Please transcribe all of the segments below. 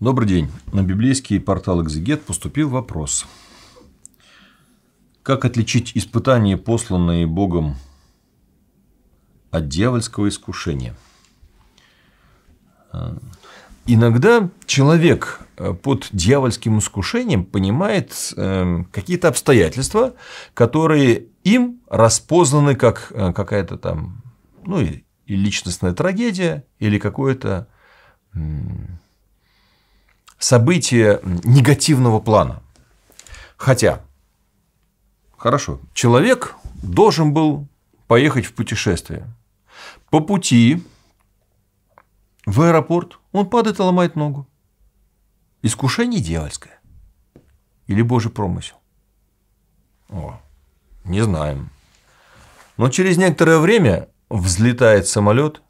Добрый день. На библейский портал «Экзегет» поступил вопрос. Как отличить испытания, посланные Богом от дьявольского искушения? Иногда человек э, под дьявольским искушением понимает э, какие-то обстоятельства, которые им распознаны как э, какая-то там ну, и личностная трагедия или какое-то событие негативного плана. Хотя, хорошо, человек должен был поехать в путешествие. По пути в аэропорт он падает и ломает ногу. Искушение дьявольское. Или божий промысел. О, не знаем. Но через некоторое время взлетает самолет,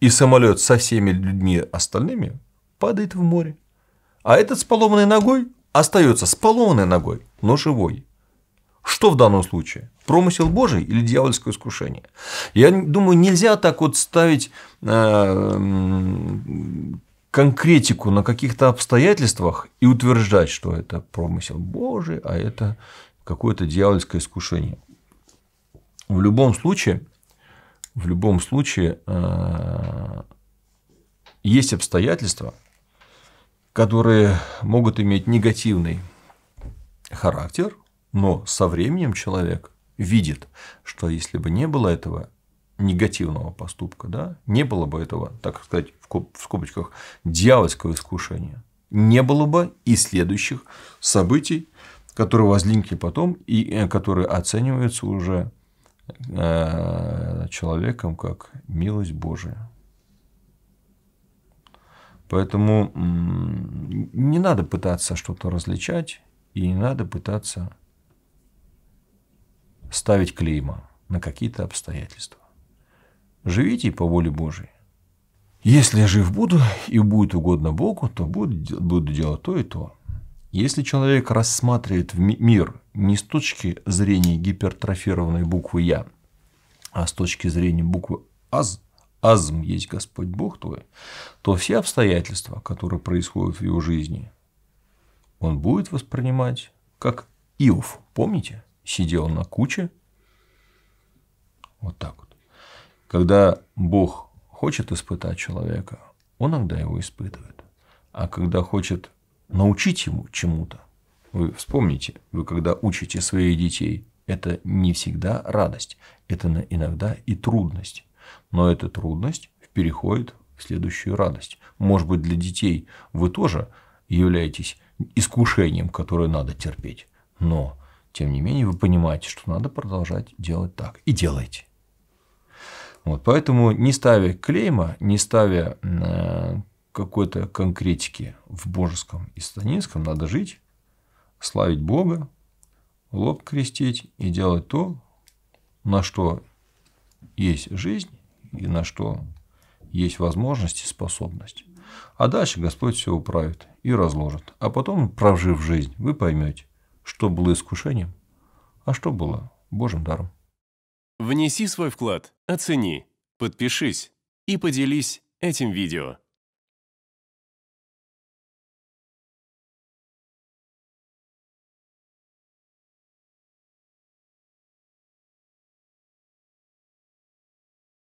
и самолет со всеми людьми остальными падает в море. А этот с поломанной ногой остается с поломанной ногой, но живой. Что в данном случае? Промысел Божий или дьявольское искушение? Я думаю, нельзя так вот ставить э, конкретику на каких-то обстоятельствах и утверждать, что это промысел Божий, а это какое-то дьявольское искушение. В любом случае, в любом случае э, есть обстоятельства, которые могут иметь негативный характер, но со временем человек видит, что если бы не было этого негативного поступка, да, не было бы этого, так сказать, в скобочках, дьявольского искушения, не было бы и следующих событий, которые возникли потом и э, которые оцениваются уже э, человеком как милость Божия. Поэтому не надо пытаться что-то различать и не надо пытаться ставить клейма на какие-то обстоятельства. Живите по воле Божией. Если я жив буду и будет угодно Богу, то буду, буду делать то и то. Если человек рассматривает мир не с точки зрения гипертрофированной буквы «я», а с точки зрения буквы «аз», азм есть Господь Бог твой, то все обстоятельства, которые происходят в его жизни, он будет воспринимать как Иов. Помните? Сидел на куче. Вот так вот. Когда Бог хочет испытать человека, он иногда его испытывает. А когда хочет научить ему чему-то, вы вспомните, вы когда учите своих детей, это не всегда радость, это иногда и трудность. Но эта трудность переходит в следующую радость. Может быть, для детей вы тоже являетесь искушением, которое надо терпеть. Но, тем не менее, вы понимаете, что надо продолжать делать так. И делайте. Вот, поэтому не ставя клейма, не ставя э, какой-то конкретики в божеском и станинском надо жить, славить Бога, лоб крестить и делать то, на что есть жизнь и на что есть возможность и способность. А дальше Господь все управит и разложит. А потом, прожив жизнь, вы поймете, что было искушением, а что было Божьим даром. Внеси свой вклад, оцени, подпишись и поделись этим видео.